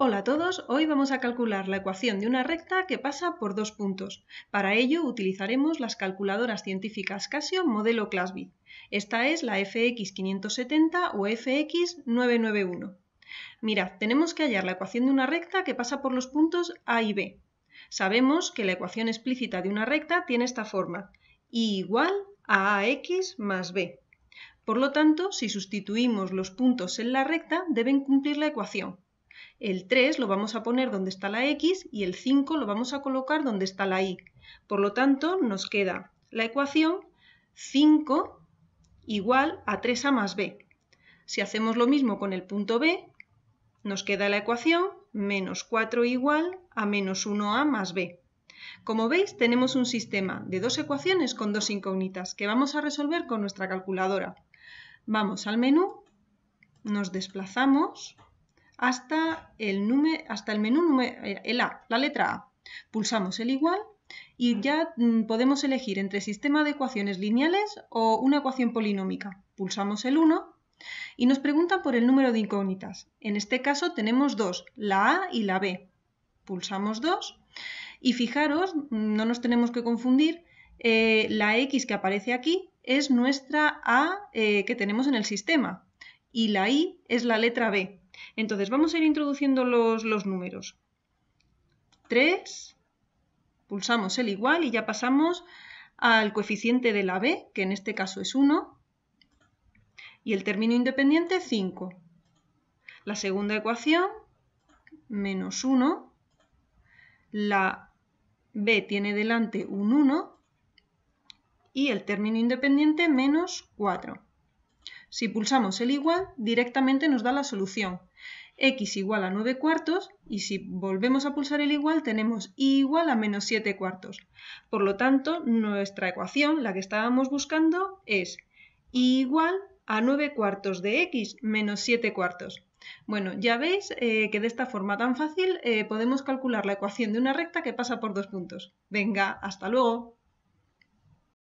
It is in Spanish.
Hola a todos, hoy vamos a calcular la ecuación de una recta que pasa por dos puntos. Para ello utilizaremos las calculadoras científicas Casio modelo Classby. Esta es la FX570 o FX991. Mirad, tenemos que hallar la ecuación de una recta que pasa por los puntos A y B. Sabemos que la ecuación explícita de una recta tiene esta forma, y igual a AX más B. Por lo tanto, si sustituimos los puntos en la recta, deben cumplir la ecuación, el 3 lo vamos a poner donde está la X y el 5 lo vamos a colocar donde está la Y. Por lo tanto, nos queda la ecuación 5 igual a 3A más B. Si hacemos lo mismo con el punto B, nos queda la ecuación menos 4 igual a menos 1A más B. Como veis, tenemos un sistema de dos ecuaciones con dos incógnitas que vamos a resolver con nuestra calculadora. Vamos al menú, nos desplazamos hasta el, hasta el menú el A, la letra A. Pulsamos el igual y ya mm, podemos elegir entre sistema de ecuaciones lineales o una ecuación polinómica. Pulsamos el 1 y nos preguntan por el número de incógnitas. En este caso tenemos dos, la A y la B. Pulsamos 2 y fijaros, mm, no nos tenemos que confundir, eh, la X que aparece aquí es nuestra A eh, que tenemos en el sistema y la I es la letra B. Entonces vamos a ir introduciendo los, números. 3, pulsamos el igual y ya pasamos al coeficiente de la B, que en este caso es 1, y el término independiente 5. La segunda ecuación, menos 1, la B tiene delante un 1 y el término independiente menos 4. Si pulsamos el igual, directamente nos da la solución. x igual a 9 cuartos y si volvemos a pulsar el igual tenemos y igual a menos 7 cuartos. Por lo tanto, nuestra ecuación, la que estábamos buscando, es igual a 9 cuartos de x menos 7 cuartos. Bueno, ya veis eh, que de esta forma tan fácil eh, podemos calcular la ecuación de una recta que pasa por dos puntos. Venga, hasta luego.